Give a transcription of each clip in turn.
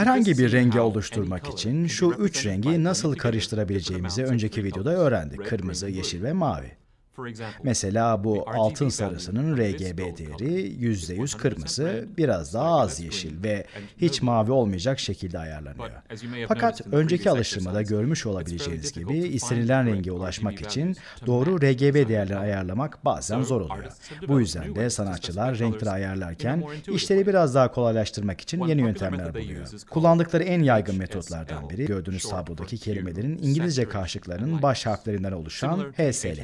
Herhangi bir rengi oluşturmak için şu üç rengi nasıl karıştırabileceğimizi önceki videoda öğrendik. Kırmızı, yeşil ve mavi. Mesela bu altın sarısının RGB değeri %100 kırmızı, biraz daha az yeşil ve hiç mavi olmayacak şekilde ayarlanıyor. Fakat önceki alıştırmada görmüş olabileceğiniz gibi istenilen renge ulaşmak için doğru RGB değerleri ayarlamak bazen zor oluyor. Bu yüzden de sanatçılar renkleri ayarlarken işleri biraz daha kolaylaştırmak için yeni yöntemler buluyor. Kullandıkları en yaygın metotlardan biri gördüğünüz tablodaki kelimelerin İngilizce karşılıklarının baş harflerinden oluşan HSL.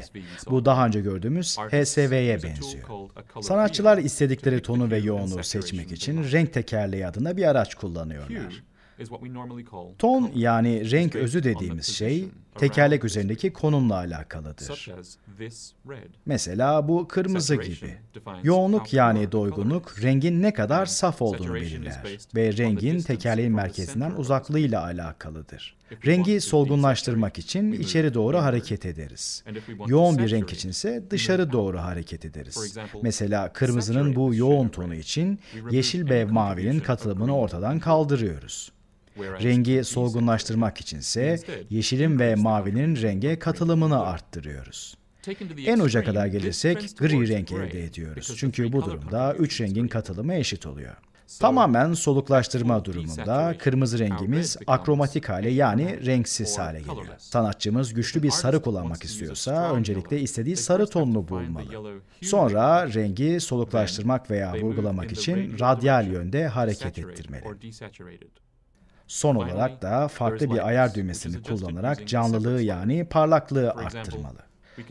Bu daha önce gördüğümüz HSV'ye benziyor. Sanatçılar istedikleri tonu ve yoğunluğu seçmek için renk tekerleği adına bir araç kullanıyorlar. Ton yani renk özü dediğimiz şey tekerlek üzerindeki konumla alakalıdır. Mesela bu kırmızı gibi. Yoğunluk yani doygunluk rengin ne kadar saf olduğunu belirler ve rengin tekerleğin merkezinden uzaklığıyla alakalıdır. Rengi solgunlaştırmak için içeri doğru hareket ederiz. Yoğun bir renk için ise dışarı doğru hareket ederiz. Mesela kırmızının bu yoğun tonu için yeşil ve mavinin katılımını ortadan kaldırıyoruz. Rengi solgunlaştırmak içinse yeşilin ve mavinin renge katılımını arttırıyoruz. En uca kadar gelirsek gri renk elde ediyoruz. Çünkü bu durumda üç rengin katılımı eşit oluyor. Tamamen soluklaştırma durumunda kırmızı rengimiz akromatik hale yani renksiz hale geliyor. Sanatçımız güçlü bir sarı kullanmak istiyorsa öncelikle istediği sarı tonunu bulmalı. Sonra rengi soluklaştırmak veya vurgulamak için radyal yönde hareket ettirmeli. Son olarak da farklı bir ayar düğmesini kullanarak canlılığı yani parlaklığı arttırmalı.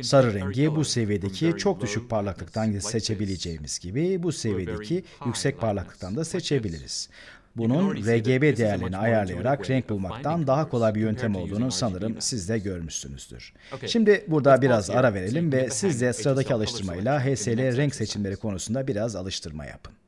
Sarı rengi bu seviyedeki çok düşük parlaklıktan seçebileceğimiz gibi bu seviyedeki yüksek parlaklıktan da seçebiliriz. Bunun RGB değerlerini ayarlayarak renk bulmaktan daha kolay bir yöntem olduğunu sanırım siz de görmüşsünüzdür. Şimdi burada biraz ara verelim ve siz de sıradaki alıştırmayla HSL renk seçimleri konusunda biraz alıştırma yapın.